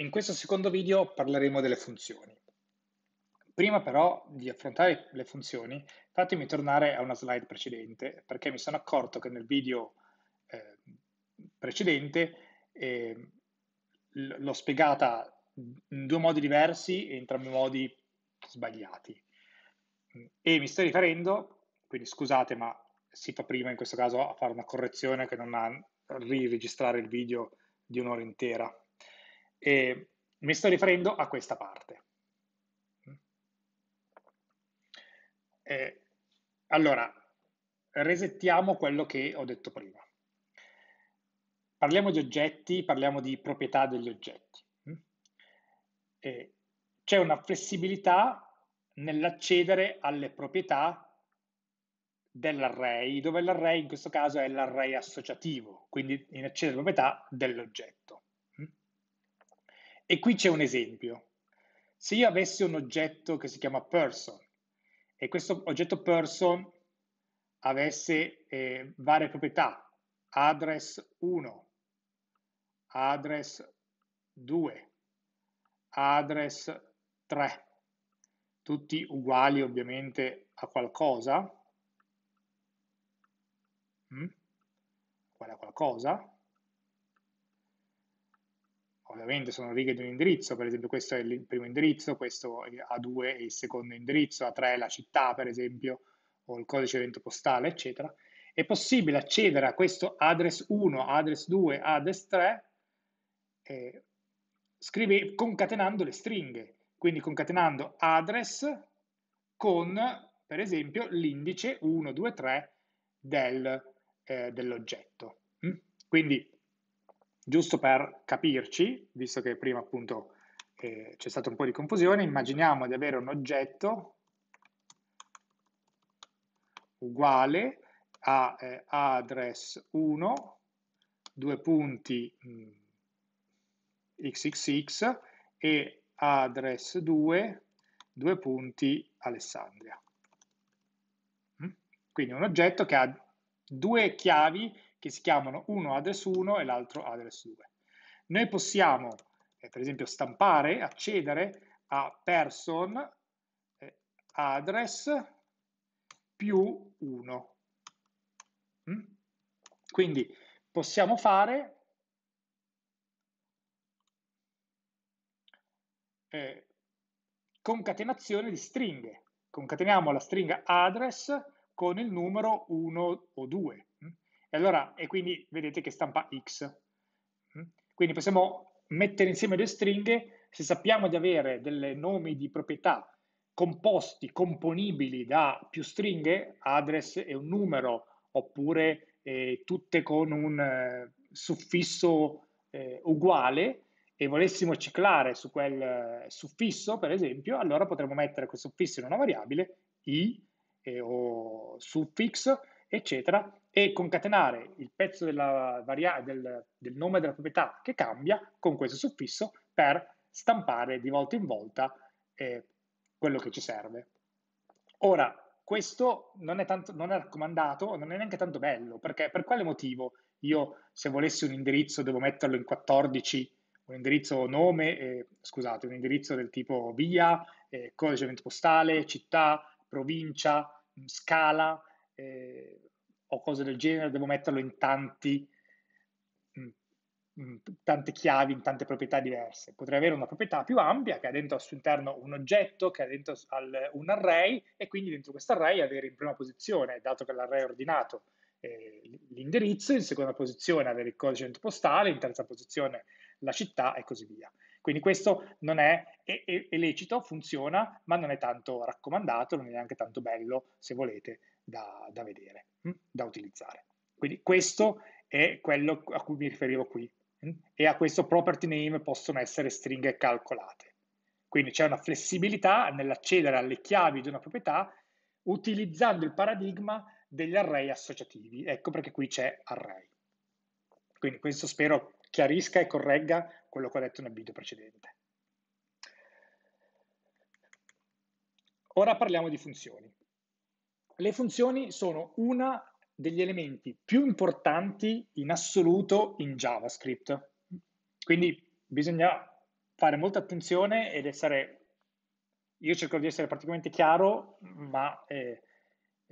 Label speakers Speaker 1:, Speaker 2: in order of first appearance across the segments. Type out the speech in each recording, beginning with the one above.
Speaker 1: In questo secondo video parleremo delle funzioni. Prima però di affrontare le funzioni, fatemi tornare a una slide precedente, perché mi sono accorto che nel video eh, precedente eh, l'ho spiegata in due modi diversi e entrambi i modi sbagliati. E mi sto riferendo, quindi scusate, ma si fa prima in questo caso a fare una correzione che non a riregistrare il video di un'ora intera. E mi sto riferendo a questa parte. E allora, resettiamo quello che ho detto prima. Parliamo di oggetti, parliamo di proprietà degli oggetti. E c'è una flessibilità nell'accedere alle proprietà dell'array, dove l'array in questo caso è l'array associativo, quindi in accedere alle proprietà dell'oggetto. E qui c'è un esempio. Se io avessi un oggetto che si chiama person e questo oggetto person avesse eh, varie proprietà, address 1, address 2, address 3, tutti uguali ovviamente a qualcosa, mm? uguale a qualcosa, ovviamente sono righe di un indirizzo, per esempio questo è il primo indirizzo, questo A2 è il secondo indirizzo, A3 è la città per esempio, o il codice evento postale, eccetera, è possibile accedere a questo address 1, address 2, address 3 eh, scrive, concatenando le stringhe, quindi concatenando address con, per esempio, l'indice 1, 2, 3 del, eh, dell'oggetto. Mm? Quindi giusto per capirci, visto che prima appunto eh, c'è stata un po' di confusione, immaginiamo di avere un oggetto uguale a eh, address 1, due punti mh, mm, xxx e address 2, due punti Alessandria. Mm? Quindi un oggetto che ha due chiavi che si chiamano uno address 1 e l'altro address 2. Noi possiamo, eh, per esempio, stampare, accedere a person eh, address più 1. Mm? Quindi possiamo fare eh, concatenazione di stringhe. Concateniamo la stringa address con il numero 1 o 2 e allora, e quindi vedete che stampa X. Mm. Quindi possiamo mettere insieme due stringhe, se sappiamo di avere dei nomi di proprietà composti, componibili da più stringhe, address e un numero, oppure eh, tutte con un eh, suffisso eh, uguale, e volessimo ciclare su quel eh, suffisso, per esempio, allora potremmo mettere quel suffisso in una variabile i eh, o suffix, eccetera, e concatenare il pezzo varia- del, del nome della proprietà che cambia con questo suffisso per stampare di volta in volta eh, quello che ci serve. Ora, questo non è, tanto, non è raccomandato, non è neanche tanto bello, perché per quale motivo io se volessi un indirizzo devo metterlo in 14, un indirizzo nome, eh, scusate, un indirizzo del tipo via, eh, codice postale, città, provincia, scala, eh, o cose del genere, devo metterlo in tanti, in tante chiavi, in tante proprietà diverse. Potrei avere una proprietà più ampia che ha dentro al suo interno un oggetto, che ha dentro al, un array e quindi dentro questo array avere in prima posizione, dato che l'array è ordinato, eh, l'indirizzo, in seconda posizione avere il codice postale, in terza posizione la città e così via. Quindi questo non è, è, è, è lecito, funziona, ma non è tanto raccomandato, non è neanche tanto bello, se volete, da, da vedere, mm. da utilizzare. Quindi questo è quello a cui mi riferivo qui. Mm? E a questo property name possono essere stringhe calcolate. Quindi c'è una flessibilità nell'accedere alle chiavi di una proprietà utilizzando il paradigma degli array associativi. Ecco perché qui c'è array. Quindi questo spero chiarisca e corregga quello che ho detto nel video precedente. Ora parliamo di funzioni le funzioni sono uno degli elementi più importanti in assoluto in JavaScript. Quindi bisogna fare molta attenzione ed essere... Io cerco di essere particolarmente chiaro, ma eh,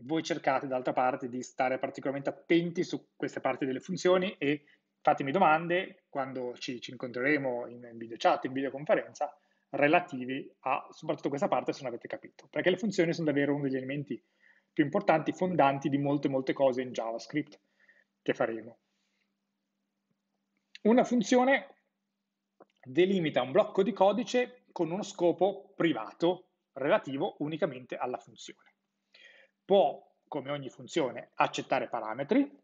Speaker 1: voi cercate d'altra parte di stare particolarmente attenti su queste parti delle funzioni e fatemi domande quando ci, ci incontreremo in, in video chat, in videoconferenza, relativi a soprattutto questa parte se non avete capito, perché le funzioni sono davvero uno degli elementi più importanti, fondanti di molte molte cose in JavaScript che faremo. Una funzione delimita un blocco di codice con uno scopo privato relativo unicamente alla funzione. Può, come ogni funzione, accettare parametri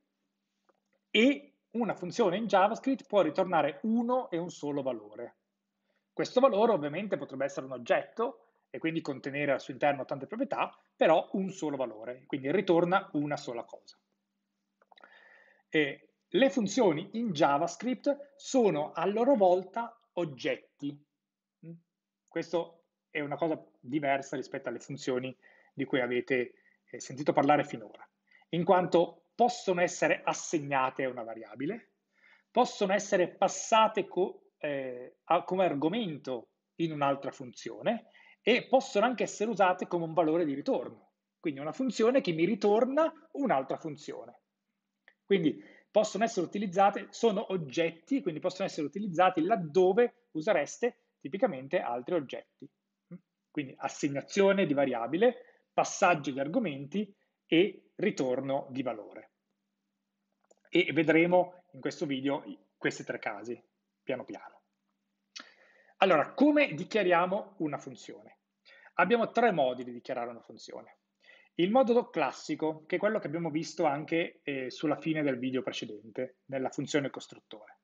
Speaker 1: e una funzione in JavaScript può ritornare uno e un solo valore. Questo valore ovviamente potrebbe essere un oggetto, e quindi contenere al suo interno tante proprietà, però un solo valore, quindi ritorna una sola cosa. E le funzioni in JavaScript sono a loro volta oggetti. Mm? Questo è una cosa diversa rispetto alle funzioni di cui avete eh, sentito parlare finora, in quanto possono essere assegnate a una variabile, possono essere passate co eh, a, come argomento in un'altra funzione e possono anche essere usate come un valore di ritorno. Quindi una funzione che mi ritorna un'altra funzione. Quindi possono essere utilizzate, sono oggetti, quindi possono essere utilizzati laddove usereste tipicamente altri oggetti. Quindi assegnazione di variabile, passaggio di argomenti e ritorno di valore. E vedremo in questo video questi tre casi, piano piano. Allora, come dichiariamo una funzione? Abbiamo tre modi di dichiarare una funzione. Il modo classico, che è quello che abbiamo visto anche eh, sulla fine del video precedente, nella funzione costruttore.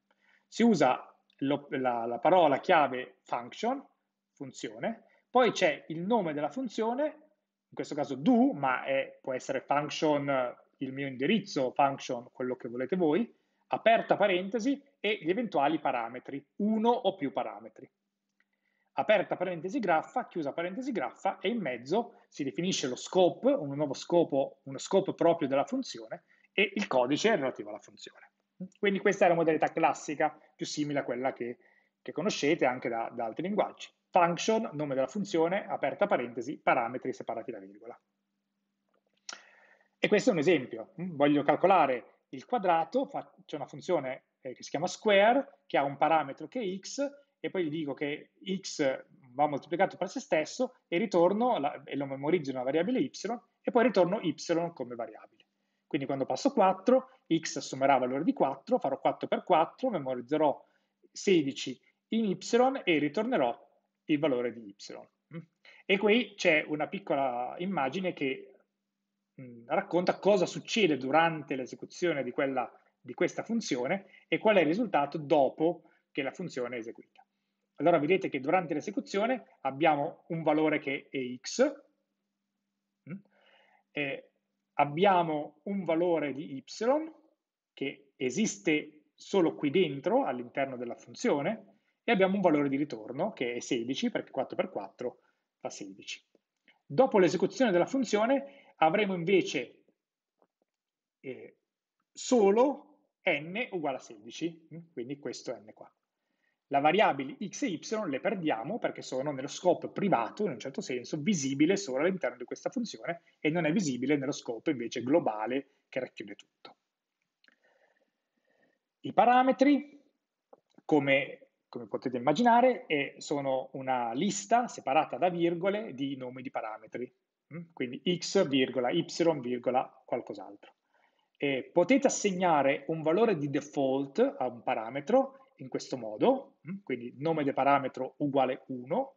Speaker 1: Si usa lo, la, la parola chiave function, funzione, poi c'è il nome della funzione, in questo caso do, ma è, può essere function il mio indirizzo, function quello che volete voi, aperta parentesi e gli eventuali parametri, uno o più parametri aperta parentesi graffa, chiusa parentesi graffa e in mezzo si definisce lo scope, un nuovo scopo, uno scope proprio della funzione e il codice relativo alla funzione. Quindi questa è la modalità classica, più simile a quella che, che conoscete anche da, da altri linguaggi. Function, nome della funzione, aperta parentesi, parametri separati da virgola. E questo è un esempio. Voglio calcolare il quadrato, faccio una funzione eh, che si chiama square, che ha un parametro che è x, e poi gli dico che x va moltiplicato per se stesso e ritorno, la, e lo memorizzo una variabile y, e poi ritorno y come variabile. Quindi quando passo 4, x assumerà valore di 4, farò 4 per 4, memorizzerò 16 in y e ritornerò il valore di y. Mm. E qui c'è una piccola immagine che mh, mm, racconta cosa succede durante l'esecuzione di, di questa funzione e qual è il risultato dopo che la funzione è eseguita. Allora vedete che durante l'esecuzione abbiamo un valore che è x, mm, abbiamo un valore di y che esiste solo qui dentro all'interno della funzione e abbiamo un valore di ritorno che è 16 perché 4x4 fa 16. Dopo l'esecuzione della funzione avremo invece eh, solo n uguale a 16, mm, quindi questo n qua. La variabile x e y le perdiamo perché sono nello scope privato, in un certo senso, visibile solo all'interno di questa funzione e non è visibile nello scope invece globale che racchiude tutto. I parametri, come, come potete immaginare, è, sono una lista separata da virgole di nomi di parametri, mm? quindi x, virgola, y, virgola, qualcos'altro. potete assegnare un valore di default a un parametro in questo modo, mm, quindi nome del parametro uguale 1,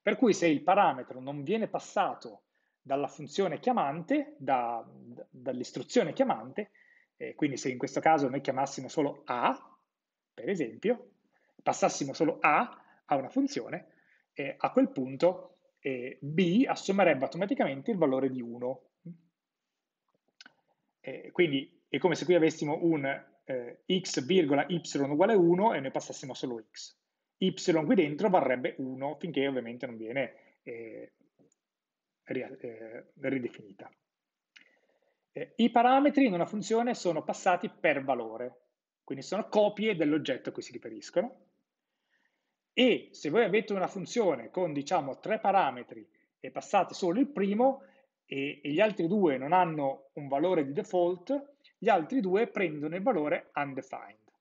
Speaker 1: per cui se il parametro non viene passato dalla funzione chiamante, da, dall'istruzione chiamante, eh, quindi se in questo caso noi chiamassimo solo A, per esempio, passassimo solo A a una funzione, eh, a quel punto eh, B assumerebbe automaticamente il valore di 1. Mm. Eh, quindi è come se qui avessimo un eh, x, y uguale 1 e noi passassimo solo x. y qui dentro varrebbe 1 finché ovviamente non viene eh, eh, ridefinita. Eh, I parametri in una funzione sono passati per valore, quindi sono copie dell'oggetto a cui si riferiscono. E se voi avete una funzione con, diciamo, tre parametri e passate solo il primo e, e gli altri due non hanno un valore di default, gli altri due prendono il valore undefined.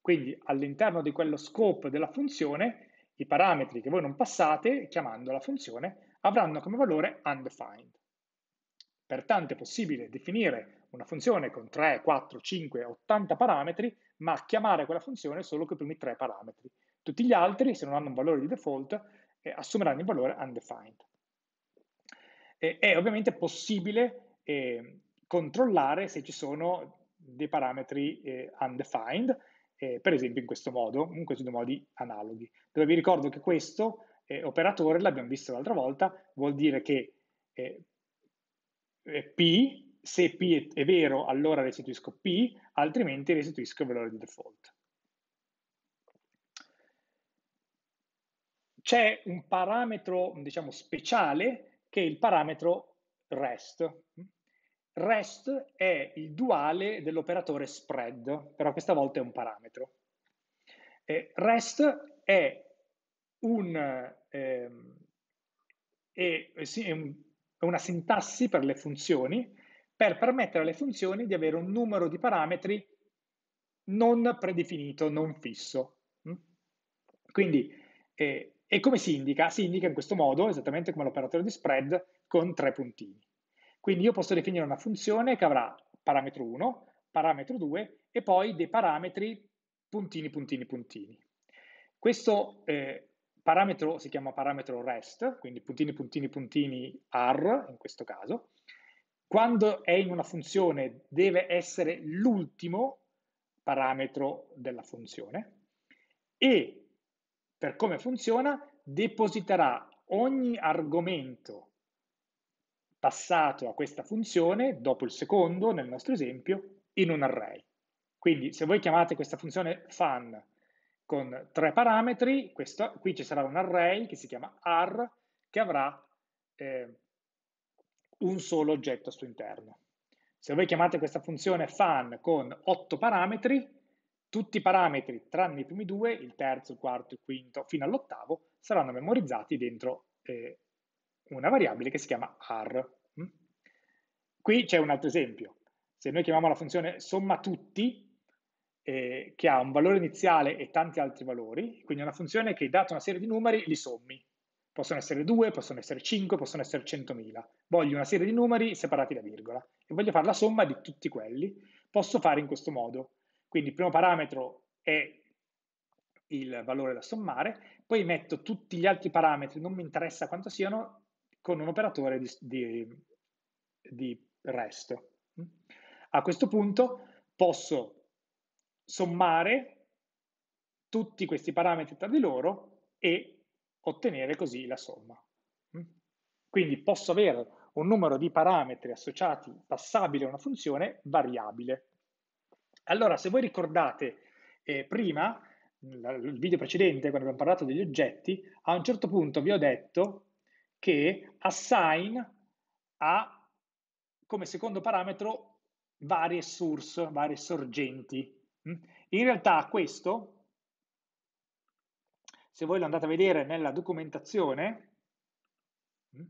Speaker 1: Quindi all'interno di quello scope della funzione, i parametri che voi non passate, chiamando la funzione, avranno come valore undefined. Pertanto è possibile definire una funzione con 3, 4, 5, 80 parametri, ma chiamare quella funzione solo con i primi tre parametri. Tutti gli altri, se non hanno un valore di default, eh, assumeranno il valore undefined. E, è ovviamente possibile eh, controllare se ci sono dei parametri eh, undefined, eh, per esempio in questo modo, in questi due modi analoghi, dove vi ricordo che questo eh, operatore, l'abbiamo visto l'altra volta, vuol dire che eh, eh, P, se P è, è vero allora restituisco P, altrimenti restituisco il valore di default. c'è un parametro, diciamo, speciale che è il parametro rest. REST è il duale dell'operatore spread, però questa volta è un parametro. Eh, REST è un, ehm, è, eh, sì, è un, è una sintassi per le funzioni per permettere alle funzioni di avere un numero di parametri non predefinito, non fisso. Mm? Quindi, eh, e come si indica? Si indica in questo modo, esattamente come l'operatore di spread, con tre puntini. Quindi io posso definire una funzione che avrà parametro 1, parametro 2 e poi dei parametri puntini, puntini, puntini. Questo eh, parametro si chiama parametro rest, quindi puntini, puntini, puntini ar in questo caso. Quando è in una funzione deve essere l'ultimo parametro della funzione e per come funziona depositerà ogni argomento passato a questa funzione, dopo il secondo, nel nostro esempio, in un array. Quindi se voi chiamate questa funzione fan con tre parametri, questo, qui ci sarà un array che si chiama ar, che avrà eh, un solo oggetto al suo interno. Se voi chiamate questa funzione fan con otto parametri, tutti i parametri, tranne i primi due, il terzo, il quarto, il quinto, fino all'ottavo, saranno memorizzati dentro eh, una variabile che si chiama R. Mm? Qui c'è un altro esempio. Se noi chiamiamo la funzione somma tutti, eh, che ha un valore iniziale e tanti altri valori, quindi è una funzione che, data una serie di numeri, li sommi. Possono essere 2, possono essere 5, possono essere 100.000. Voglio una serie di numeri separati da virgola e voglio fare la somma di tutti quelli. Posso fare in questo modo. Quindi il primo parametro è il valore da sommare, poi metto tutti gli altri parametri, non mi interessa quanto siano, con un operatore di, di, di resto. A questo punto posso sommare tutti questi parametri tra di loro e ottenere così la somma. Quindi posso avere un numero di parametri associati passabile a una funzione variabile. Allora, se voi ricordate eh, prima, nel video precedente, quando abbiamo parlato degli oggetti, a un certo punto vi ho detto che assign a come secondo parametro varie source, varie sorgenti. Mm? In realtà questo, se voi lo andate a vedere nella documentazione, mm,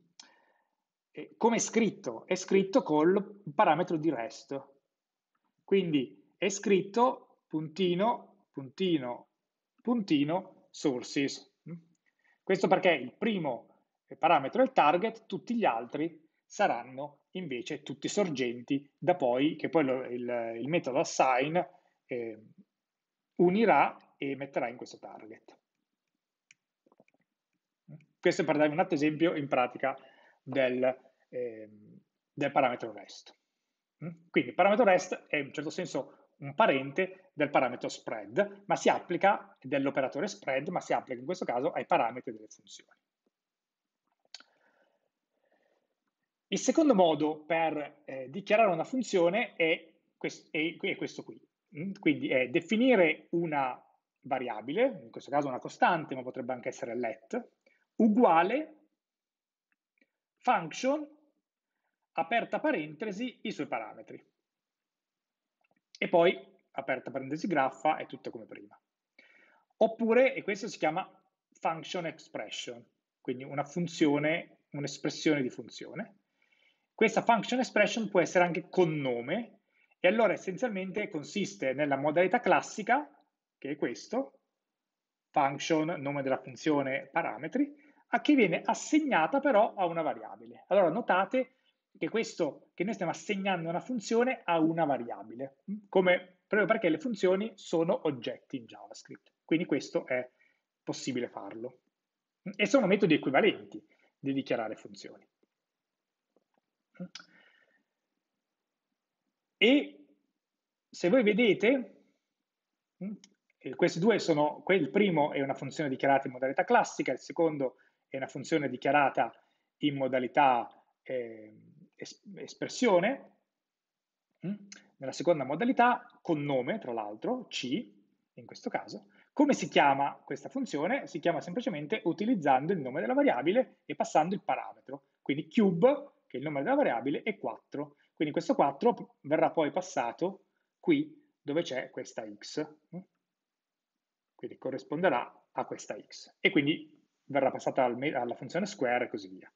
Speaker 1: come è scritto? È scritto col parametro di REST. Quindi è scritto puntino, puntino, puntino, sources. Mm? Questo perché il primo parametro è il target, tutti gli altri saranno invece tutti sorgenti da poi che poi lo, il, il, metodo assign eh, unirà e metterà in questo target. Questo è per dare un altro esempio in pratica del, eh, del parametro rest. Mm? Quindi il parametro rest è in un certo senso un parente del parametro spread, ma si applica dell'operatore spread, ma si applica in questo caso ai parametri delle funzioni. Il secondo modo per eh, dichiarare una funzione è, quest- è, questo qui. Mm, quindi è definire una variabile, in questo caso una costante, ma potrebbe anche essere let, uguale function, aperta parentesi, i suoi parametri. E poi, aperta parentesi graffa, è tutto come prima. Oppure, e questo si chiama function expression, quindi una funzione, un'espressione di funzione. Questa function expression può essere anche con nome e allora essenzialmente consiste nella modalità classica, che è questo, function, nome della funzione, parametri, a che viene assegnata però a una variabile. Allora notate che questo, che noi stiamo assegnando una funzione a una variabile, come, proprio perché le funzioni sono oggetti in JavaScript. Quindi questo è possibile farlo. E sono metodi equivalenti di dichiarare funzioni. E se voi vedete, mm, eh, questi due sono, il primo è una funzione dichiarata in modalità classica, il secondo è una funzione dichiarata in modalità eh, espressione, mm, nella seconda modalità con nome, tra l'altro, C in questo caso. Come si chiama questa funzione? Si chiama semplicemente utilizzando il nome della variabile e passando il parametro. Quindi cube che è il nome della variabile, e 4. Quindi questo 4 verrà poi passato qui dove c'è questa x, mm? quindi corrisponderà a questa x. E quindi verrà passata alla funzione square e così via.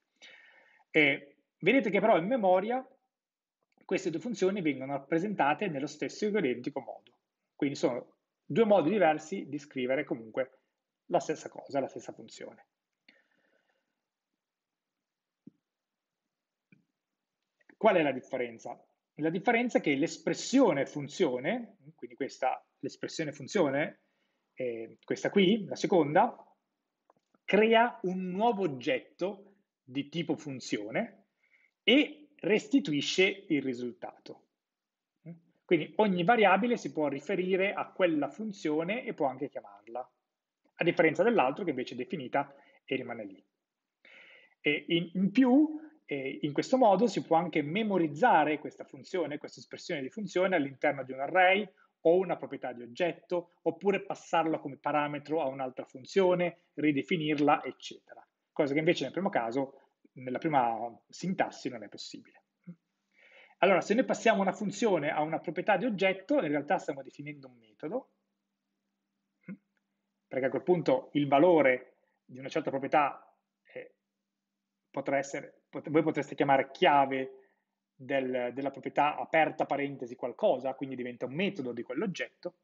Speaker 1: E vedete che però in memoria queste due funzioni vengono rappresentate nello stesso identico modo. Quindi sono due modi diversi di scrivere comunque la stessa cosa, la stessa funzione. Qual è la differenza? La differenza è che l'espressione funzione, quindi questa, l'espressione funzione, eh, questa qui, la seconda, crea un nuovo oggetto di tipo funzione e restituisce il risultato. Quindi ogni variabile si può riferire a quella funzione e può anche chiamarla, a differenza dell'altro che invece è definita e rimane lì. E in, in più e in questo modo si può anche memorizzare questa funzione, questa espressione di funzione all'interno di un array o una proprietà di oggetto, oppure passarla come parametro a un'altra funzione, ridefinirla, eccetera. Cosa che invece nel primo caso, nella prima sintassi, non è possibile. Allora, se noi passiamo una funzione a una proprietà di oggetto, in realtà stiamo definendo un metodo, perché a quel punto il valore di una certa proprietà eh, potrà essere pot- voi potreste chiamare chiave del, della proprietà aperta parentesi qualcosa, quindi diventa un metodo di quell'oggetto,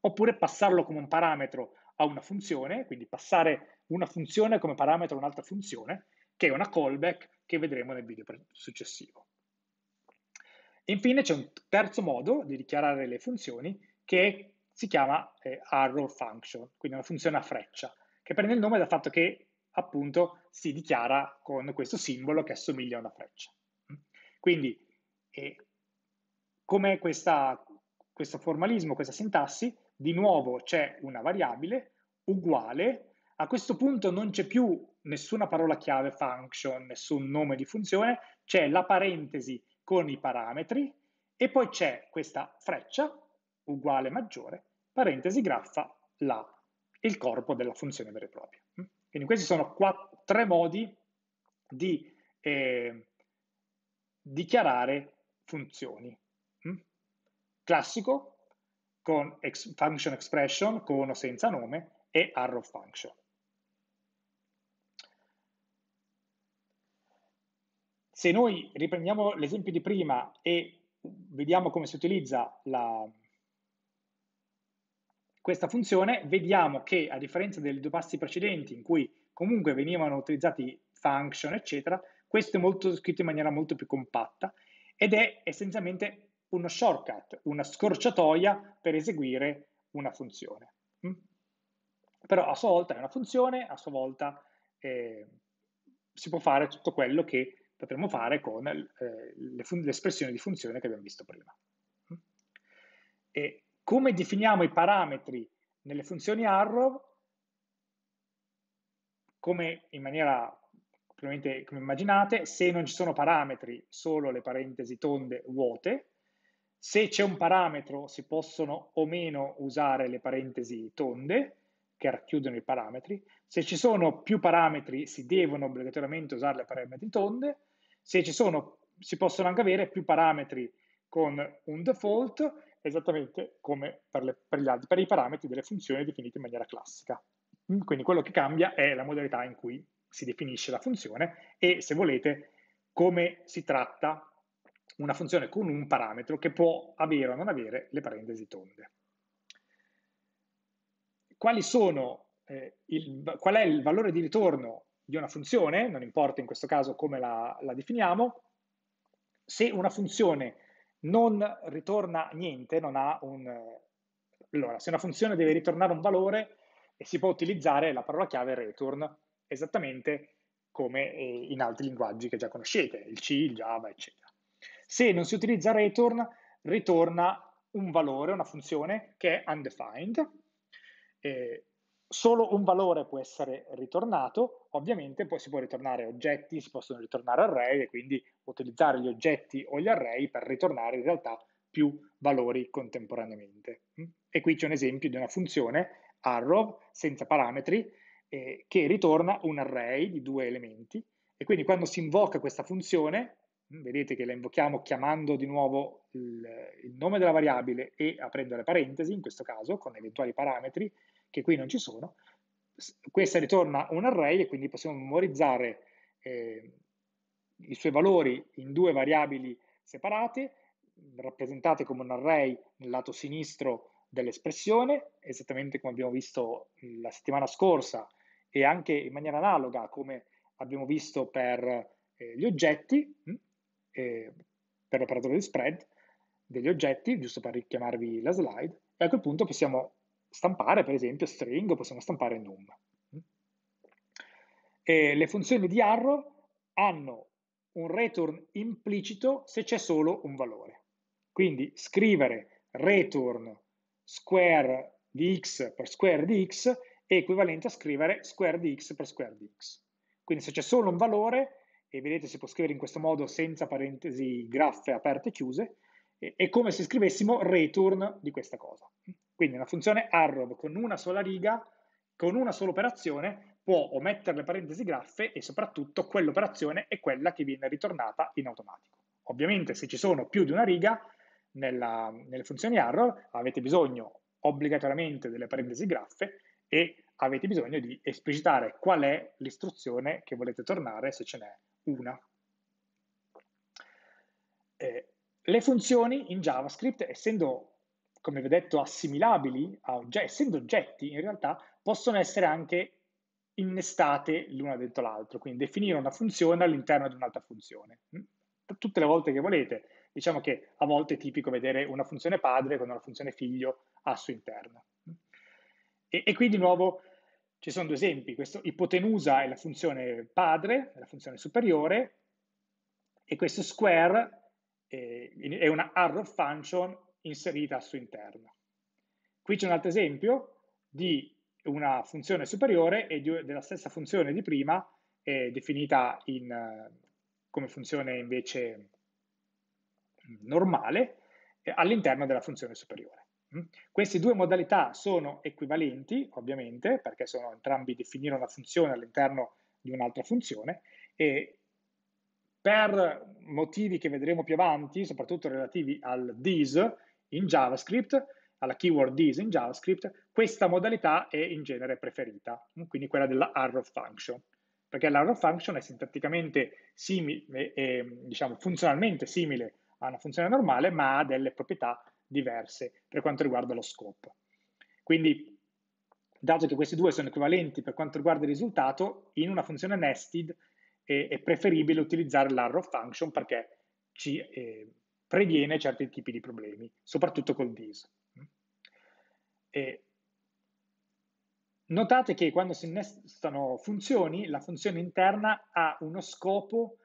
Speaker 1: oppure passarlo come un parametro a una funzione, quindi passare una funzione come parametro a un'altra funzione, che è una callback che vedremo nel video successivo. Infine c'è un terzo modo di dichiarare le funzioni che si chiama eh, arrow function, quindi una funzione a freccia, che prende il nome dal fatto che appunto si dichiara con questo simbolo che assomiglia a una freccia. Quindi, eh, com'è questo formalismo, questa sintassi? Di nuovo c'è una variabile uguale, a questo punto non c'è più nessuna parola chiave function, nessun nome di funzione, c'è la parentesi con i parametri e poi c'è questa freccia uguale maggiore, parentesi graffa, la, il corpo della funzione vera e propria. Quindi questi sono quattro, tre modi di eh, dichiarare funzioni. Mm? Classico, con ex function expression, con o senza nome, e arrow function. Se noi riprendiamo l'esempio di prima e vediamo come si utilizza la, questa funzione, vediamo che a differenza dei due passi precedenti in cui comunque venivano utilizzati function, eccetera, questo è molto, scritto in maniera molto più compatta ed è essenzialmente uno shortcut, una scorciatoia per eseguire una funzione. Mm? Però a sua volta è una funzione, a sua volta eh, si può fare tutto quello che potremmo fare con eh, l'espressione le di funzione che abbiamo visto prima. Mm? E come definiamo i parametri nelle funzioni arrow, come in maniera come immaginate, se non ci sono parametri, solo le parentesi tonde vuote, se c'è un parametro si possono o meno usare le parentesi tonde che racchiudono i parametri, se ci sono più parametri si devono obbligatoriamente usare le parentesi tonde, se ci sono si possono anche avere più parametri con un default esattamente come per, le, per, gli altri, per i parametri delle funzioni definite in maniera classica. Mm, quindi quello che cambia è la modalità in cui si definisce la funzione e, se volete, come si tratta una funzione con un parametro che può avere o non avere le parentesi tonde. Sono, eh, il, qual è il valore di ritorno di una funzione, non importa in questo caso come la, la definiamo, se una funzione non ritorna niente, non ha un... Eh, allora, se una funzione deve ritornare un valore eh, si può utilizzare la parola chiave return, esattamente come eh, in altri linguaggi che già conoscete, il C, il Java, eccetera. Se non si utilizza return, ritorna un valore, una funzione che è undefined, eh, solo un valore può essere ritornato, ovviamente poi si può ritornare oggetti, si possono ritornare array e quindi utilizzare gli oggetti o gli array per ritornare in realtà più valori contemporaneamente. Mm? E qui c'è un esempio di una funzione arrow senza parametri eh, che ritorna un array di due elementi e quindi quando si invoca questa funzione, mm, vedete che la invochiamo chiamando di nuovo il, il nome della variabile e aprendo le parentesi, in questo caso con eventuali parametri, che qui non ci sono, questa ritorna un array e quindi possiamo memorizzare eh, i suoi valori in due variabili separate, rappresentate come un array nel lato sinistro dell'espressione, esattamente come abbiamo visto la settimana scorsa e anche in maniera analoga come abbiamo visto per eh, gli oggetti, mm, eh, per l'operatore di spread degli oggetti, giusto per richiamarvi la slide, e a quel punto possiamo stampare per esempio string, possiamo stampare num. E le funzioni di arrow hanno un return implicito se c'è solo un valore. Quindi scrivere return square di x per square di x è equivalente a scrivere square di x per square di x. Quindi se c'è solo un valore, e vedete si può scrivere in questo modo senza parentesi graffe aperte e chiuse, è come se scrivessimo return di questa cosa. Quindi una funzione arrow con una sola riga, con una sola operazione, può omettere le parentesi graffe e soprattutto quell'operazione è quella che viene ritornata in automatico. Ovviamente se ci sono più di una riga nella, nelle funzioni arrow avete bisogno obbligatoriamente delle parentesi graffe e avete bisogno di esplicitare qual è l'istruzione che volete tornare se ce n'è una. Eh, le funzioni in JavaScript, essendo come vi ho detto, assimilabili a oggetti, essendo oggetti, in realtà possono essere anche innestate l'una dentro l'altro, quindi definire una funzione all'interno di un'altra funzione. Mm? Tutte le volte che volete, diciamo che a volte è tipico vedere una funzione padre con una funzione figlio al suo interno. Mm? E, e qui di nuovo ci sono due esempi, questo ipotenusa è la funzione padre, la funzione superiore, e questo square eh, è una arrow function inserita al suo interno. Qui c'è un altro esempio di una funzione superiore e di, della stessa funzione di prima eh, definita in, eh, come funzione invece mm, normale eh, all'interno della funzione superiore. Mm? Queste due modalità sono equivalenti, ovviamente, perché sono entrambi definire una funzione all'interno di un'altra funzione e per motivi che vedremo più avanti, soprattutto relativi al this, in JavaScript, alla keyword is in JavaScript, questa modalità è in genere preferita, quindi quella della arrow function, perché l'arrow function è sintatticamente simile, è, diciamo funzionalmente simile a una funzione normale, ma ha delle proprietà diverse per quanto riguarda lo scopo. Quindi, dato che questi due sono equivalenti per quanto riguarda il risultato, in una funzione nested è, è preferibile utilizzare l'arrow function perché ci eh, previene certi tipi di problemi, soprattutto col DIS. E notate che quando si innestano funzioni, la funzione interna ha uno scopo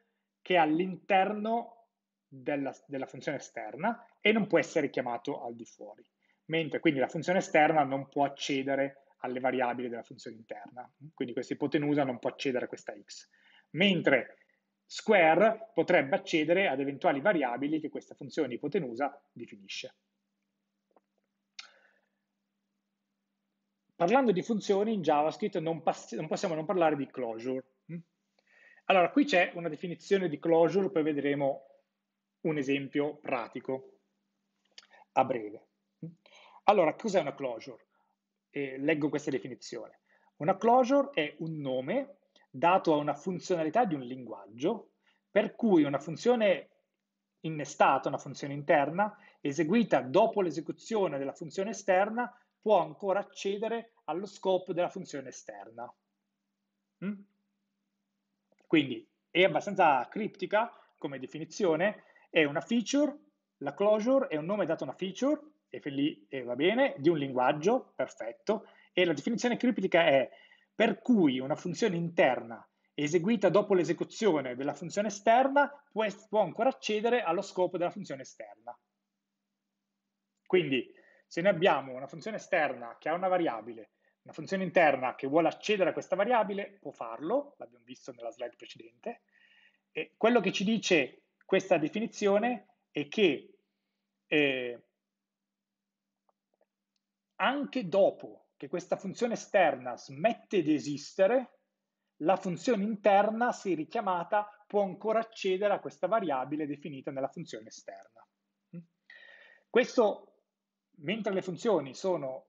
Speaker 1: che è all'interno della, della funzione esterna e non può essere chiamato al di fuori, mentre quindi la funzione esterna non può accedere alle variabili della funzione interna, quindi questa ipotenusa non può accedere a questa x, mentre Square potrebbe accedere ad eventuali variabili che questa funzione ipotenusa definisce. Parlando di funzioni in JavaScript non, pass non possiamo non parlare di closure. Mm? Allora, qui c'è una definizione di closure, poi vedremo un esempio pratico a breve. Allora, cos'è una closure? Eh, leggo questa definizione. Una closure è un nome dato a una funzionalità di un linguaggio, per cui una funzione innestata, una funzione interna, eseguita dopo l'esecuzione della funzione esterna, può ancora accedere allo scopo della funzione esterna. Mm? Quindi è abbastanza criptica come definizione, è una feature, la closure è un nome dato a una feature, e lì eh, va bene, di un linguaggio, perfetto, e la definizione criptica è per cui una funzione interna eseguita dopo l'esecuzione della funzione esterna può, può ancora accedere allo scopo della funzione esterna. Quindi se noi abbiamo una funzione esterna che ha una variabile, una funzione interna che vuole accedere a questa variabile, può farlo, l'abbiamo visto nella slide precedente, e quello che ci dice questa definizione è che eh, anche dopo che questa funzione esterna smette di esistere, la funzione interna, se richiamata, può ancora accedere a questa variabile definita nella funzione esterna. Questo, mentre le funzioni sono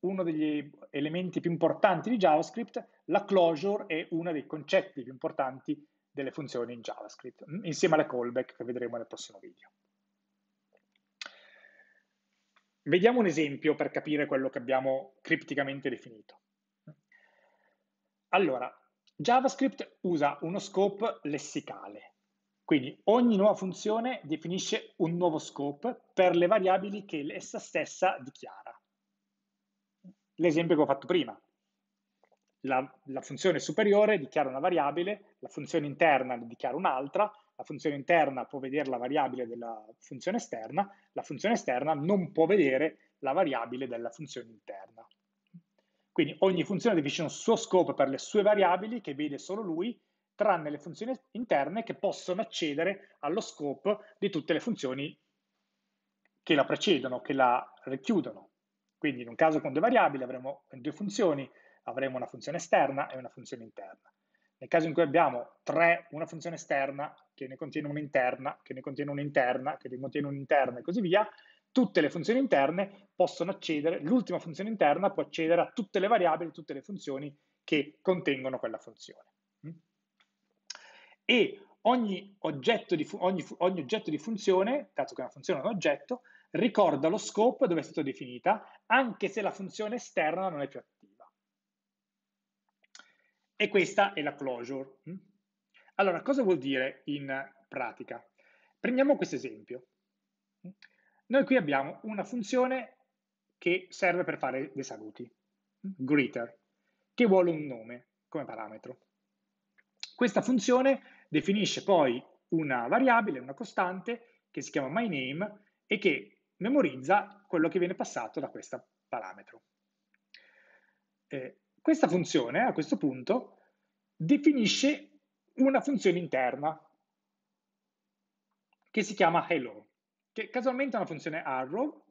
Speaker 1: uno degli elementi più importanti di JavaScript, la closure è uno dei concetti più importanti delle funzioni in JavaScript, insieme alle callback che vedremo nel prossimo video. Vediamo un esempio per capire quello che abbiamo cripticamente definito. Allora, JavaScript usa uno scope lessicale, quindi ogni nuova funzione definisce un nuovo scope per le variabili che essa stessa dichiara. L'esempio che ho fatto prima. La, la funzione superiore dichiara una variabile, la funzione interna ne dichiara un'altra, la funzione interna può vedere la variabile della funzione esterna, la funzione esterna non può vedere la variabile della funzione interna. Quindi ogni funzione definisce un suo scopo per le sue variabili che vede solo lui, tranne le funzioni interne che possono accedere allo scope di tutte le funzioni che la precedono, che la richiudono. Quindi in un caso con due variabili avremo due funzioni, avremo una funzione esterna e una funzione interna. Nel caso in cui abbiamo tre, una funzione esterna che ne contiene un'interna, che ne contiene un'interna, che ne contiene un'interna e così via, tutte le funzioni interne possono accedere, l'ultima funzione interna può accedere a tutte le variabili, tutte le funzioni che contengono quella funzione. E ogni oggetto di, ogni, ogni oggetto di funzione, dato che una funzione è un oggetto, ricorda lo scope dove è stata definita, anche se la funzione esterna non è più attiva. E questa è la closure. Mm? Allora, cosa vuol dire in pratica? Prendiamo questo esempio. Mm? Noi qui abbiamo una funzione che serve per fare dei saluti, mm? greeter, che vuole un nome come parametro. Questa funzione definisce poi una variabile, una costante, che si chiama myName e che memorizza quello che viene passato da questo parametro. Eh, questa funzione, a questo punto, definisce una funzione interna che si chiama hello, che casualmente è una funzione arrow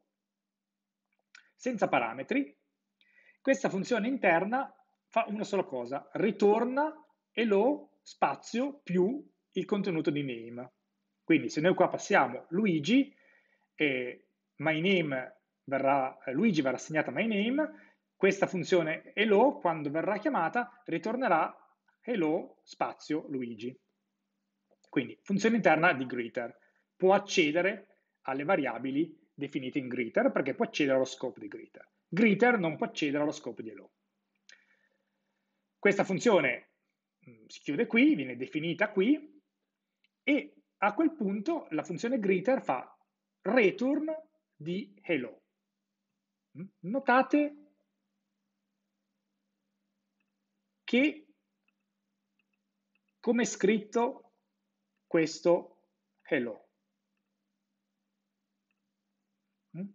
Speaker 1: senza parametri. Questa funzione interna fa una sola cosa, ritorna hello spazio più il contenuto di name. Quindi se noi qua passiamo Luigi, eh, my name verrà, Luigi verrà assegnata my name questa funzione hello, quando verrà chiamata, ritornerà hello spazio Luigi. Quindi funzione interna di greeter. Può accedere alle variabili definite in greeter perché può accedere allo scope di greeter. Greeter non può accedere allo scope di hello. Questa funzione mm, si chiude qui, viene definita qui e a quel punto la funzione greeter fa return di hello. Mm, notate che come è scritto questo hello. Mm?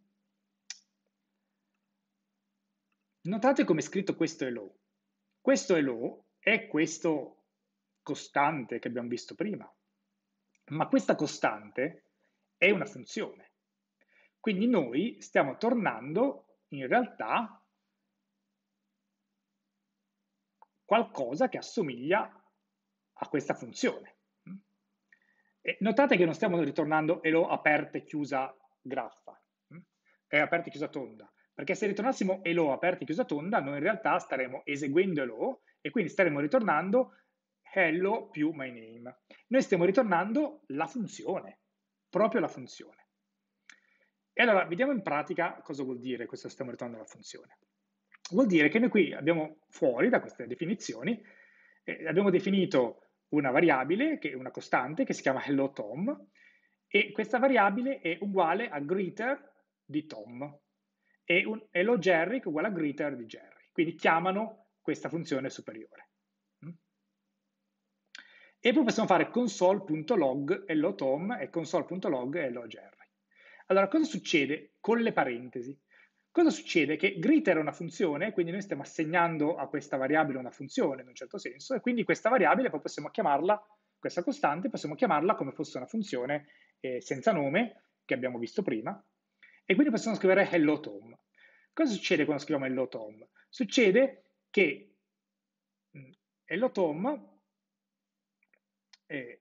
Speaker 1: Notate come è scritto questo hello. Questo hello è questo costante che abbiamo visto prima, ma questa costante è una funzione. Quindi noi stiamo tornando in realtà qualcosa che assomiglia a questa funzione. E notate che non stiamo ritornando elo aperta e chiusa graffa, è aperta e chiusa tonda, perché se ritornassimo elo aperta e chiusa tonda, noi in realtà staremmo eseguendo elo e quindi staremmo ritornando hello più my name. Noi stiamo ritornando la funzione, proprio la funzione. E allora vediamo in pratica cosa vuol dire questo stiamo ritornando alla funzione. Vuol dire che noi qui abbiamo fuori da queste definizioni, eh, abbiamo definito una variabile, che, una costante che si chiama hello Tom e questa variabile è uguale a greeter di Tom e un hello Jerry che è uguale a greeter di Jerry. Quindi chiamano questa funzione superiore. Mm? E poi possiamo fare console.log hello Tom e console.log hello Jerry. Allora, cosa succede con le parentesi? Cosa succede? Che grit è una funzione, quindi noi stiamo assegnando a questa variabile una funzione in un certo senso, e quindi questa variabile poi possiamo chiamarla, questa costante, possiamo chiamarla come fosse una funzione eh, senza nome, che abbiamo visto prima, e quindi possiamo scrivere hello Tom. Cosa succede quando scriviamo hello Tom? Succede che mm, hello Tom, eh,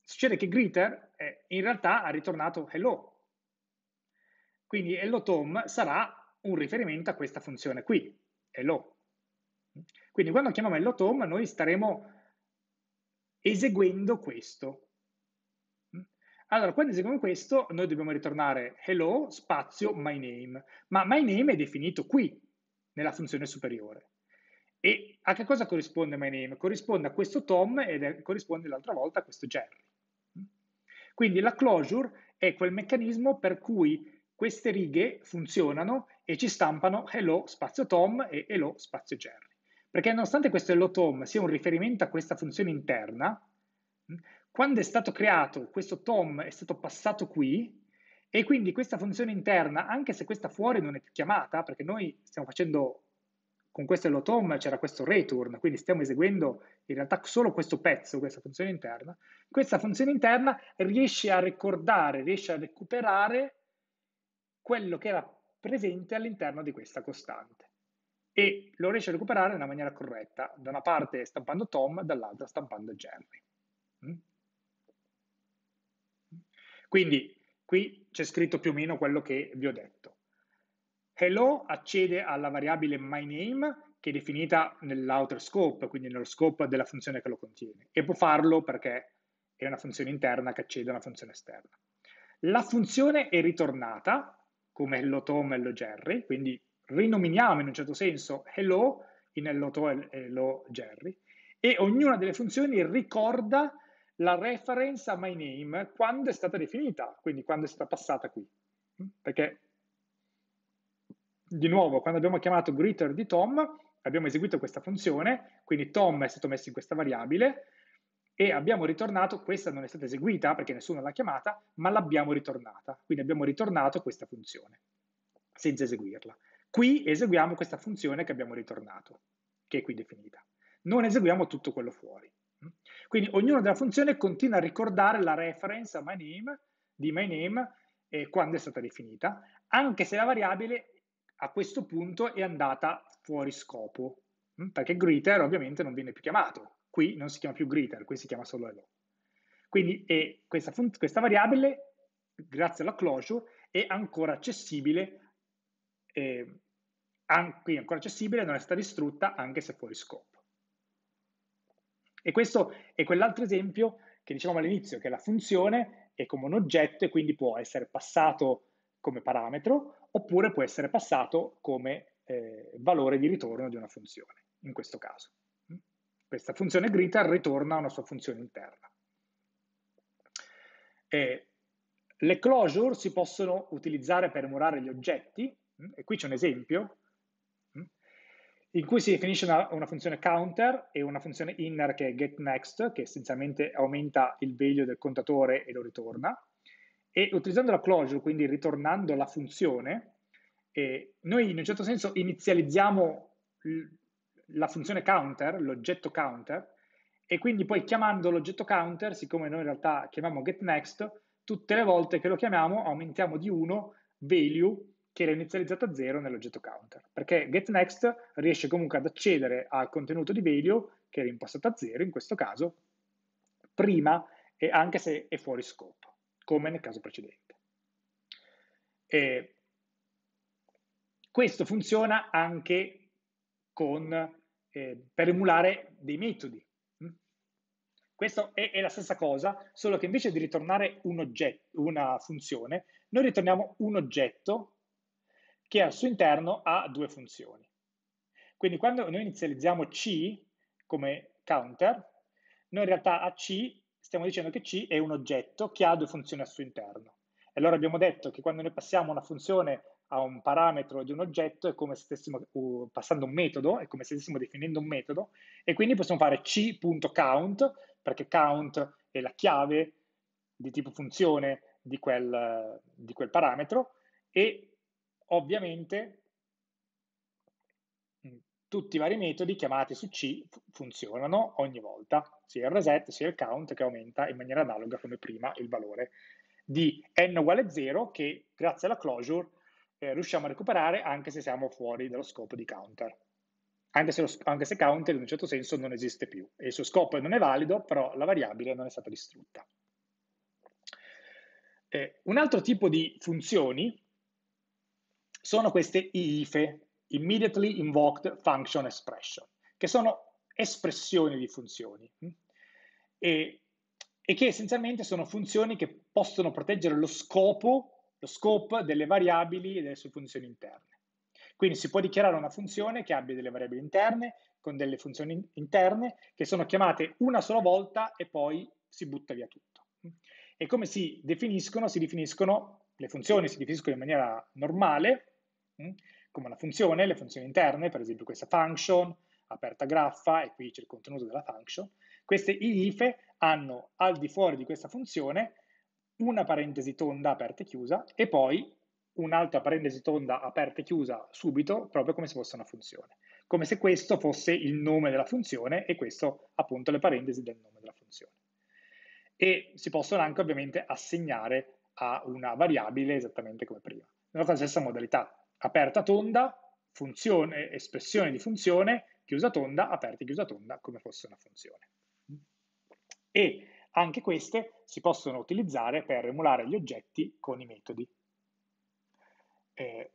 Speaker 1: succede che Greeter eh, in realtà ha ritornato hello, quindi hello Tom sarà un riferimento a questa funzione qui, hello. Quindi quando chiamiamo hello Tom noi staremo eseguendo questo. Allora, quando eseguiamo questo, noi dobbiamo ritornare hello, spazio, my name. Ma my name è definito qui, nella funzione superiore. E a che cosa corrisponde my name? Corrisponde a questo Tom e corrisponde l'altra volta a questo Jerry. Quindi la closure è quel meccanismo per cui queste righe funzionano e ci stampano hello spazio Tom e hello spazio Jerry. Perché nonostante questo hello Tom sia un riferimento a questa funzione interna, quando è stato creato questo Tom è stato passato qui e quindi questa funzione interna, anche se questa fuori non è più chiamata, perché noi stiamo facendo con questo hello Tom c'era questo return, quindi stiamo eseguendo in realtà solo questo pezzo, questa funzione interna, questa funzione interna riesce a ricordare, riesce a recuperare quello che era presente all'interno di questa costante e lo riesce a recuperare nella maniera corretta, da una parte stampando Tom, dall'altra stampando Jerry. Mm? Quindi qui c'è scritto più o meno quello che vi ho detto. Hello accede alla variabile myName che è definita nell'outer scope, quindi nello scope della funzione che lo contiene, e può farlo perché è una funzione interna che accede a una funzione esterna. La funzione è ritornata come Hello Tom e Hello Jerry, quindi rinominiamo in un certo senso Hello in Hello Tom e Hello Jerry, e ognuna delle funzioni ricorda la reference a my name quando è stata definita, quindi quando è stata passata qui. Perché, di nuovo, quando abbiamo chiamato greeter di Tom, abbiamo eseguito questa funzione, quindi Tom è stato messo in questa variabile, e abbiamo ritornato, questa non è stata eseguita perché nessuno l'ha chiamata, ma l'abbiamo ritornata, quindi abbiamo ritornato questa funzione senza eseguirla. Qui eseguiamo questa funzione che abbiamo ritornato, che è qui definita. Non eseguiamo tutto quello fuori. Quindi ognuna della funzione continua a ricordare la reference a myName di myName eh, quando è stata definita, anche se la variabile a questo punto è andata fuori scopo, perché greeter ovviamente non viene più chiamato, Qui non si chiama più greeter, qui si chiama solo hello. Quindi questa, questa, variabile, grazie alla closure, è ancora accessibile, eh, an quindi ancora accessibile, non è stata distrutta anche se fuori scopo. E questo è quell'altro esempio che dicevamo all'inizio, che la funzione è come un oggetto e quindi può essere passato come parametro oppure può essere passato come eh, valore di ritorno di una funzione, in questo caso. Questa funzione grita ritorna una sua funzione interna. E le closure si possono utilizzare per emulare gli oggetti, mm, e qui c'è un esempio, mm, in cui si definisce una, una, funzione counter e una funzione inner che è getNext, che essenzialmente aumenta il value del contatore e lo ritorna. E utilizzando la closure, quindi ritornando la funzione, eh, noi in un certo senso inizializziamo la funzione counter, l'oggetto counter, e quindi poi chiamando l'oggetto counter, siccome noi in realtà chiamiamo getNext, tutte le volte che lo chiamiamo aumentiamo di 1 value che era inizializzata a 0 nell'oggetto counter, perché getNext riesce comunque ad accedere al contenuto di value che era impostato a 0 in questo caso, prima e anche se è fuori scopo, come nel caso precedente. E questo funziona anche con, eh, per emulare dei metodi. Mm. Questa è, è, la stessa cosa, solo che invece di ritornare un oggetto, una funzione, noi ritorniamo un oggetto che al suo interno ha due funzioni. Quindi quando noi inizializziamo C come counter, noi in realtà a C stiamo dicendo che C è un oggetto che ha due funzioni al suo interno. E allora abbiamo detto che quando noi passiamo una funzione a un parametro di un oggetto è come se stessimo passando un metodo, è come se stessimo definendo un metodo e quindi possiamo fare c.count perché count è la chiave di tipo funzione di quel, di quel parametro e ovviamente mm, tutti i vari metodi chiamati su C funzionano ogni volta, sia il reset sia il count che aumenta in maniera analoga come prima il valore di n uguale 0 che grazie alla closure eh, riusciamo a recuperare anche se siamo fuori dallo scopo di counter. Anche se, lo, anche se counter in un certo senso non esiste più e il suo scopo non è valido, però la variabile non è stata distrutta. Eh, un altro tipo di funzioni sono queste IFE, Immediately Invoked Function Expression, che sono espressioni di funzioni mm? e, e che essenzialmente sono funzioni che possono proteggere lo scopo lo scope delle variabili e delle sue funzioni interne. Quindi si può dichiarare una funzione che abbia delle variabili interne con delle funzioni interne che sono chiamate una sola volta e poi si butta via tutto. E come si definiscono? Si definiscono, le funzioni si definiscono in maniera normale, mm, come una funzione, le funzioni interne, per esempio questa function, aperta graffa, e qui c'è il contenuto della function. Queste IFE hanno al di fuori di questa funzione una parentesi tonda aperta e chiusa e poi un'altra parentesi tonda aperta e chiusa subito, proprio come se fosse una funzione, come se questo fosse il nome della funzione e questo appunto le parentesi del nome della funzione. E si possono anche ovviamente assegnare a una variabile esattamente come prima. Nella stessa modalità, aperta tonda, funzione, espressione di funzione, chiusa tonda, aperta e chiusa tonda, come fosse una funzione. E anche queste si possono utilizzare per emulare gli oggetti con i metodi. Eh,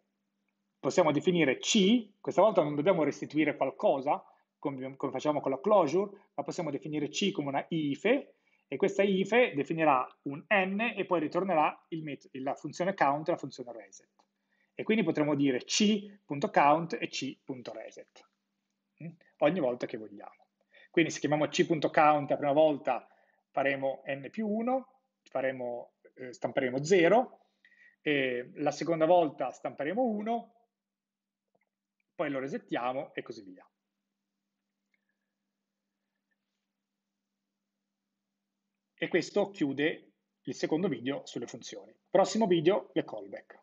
Speaker 1: possiamo definire C, questa volta non dobbiamo restituire qualcosa, come, come, facciamo con la closure, ma possiamo definire C come una ife, e questa ife definirà un n e poi ritornerà la funzione count e la funzione reset. E quindi potremo dire c.count e c.reset mm, ogni volta che vogliamo. Quindi se chiamiamo c.count la prima volta faremo n più 1, faremo, eh, stamperemo 0, la seconda volta stamperemo 1, poi lo resettiamo e così via. E questo chiude il secondo video sulle funzioni. Prossimo video, le callback.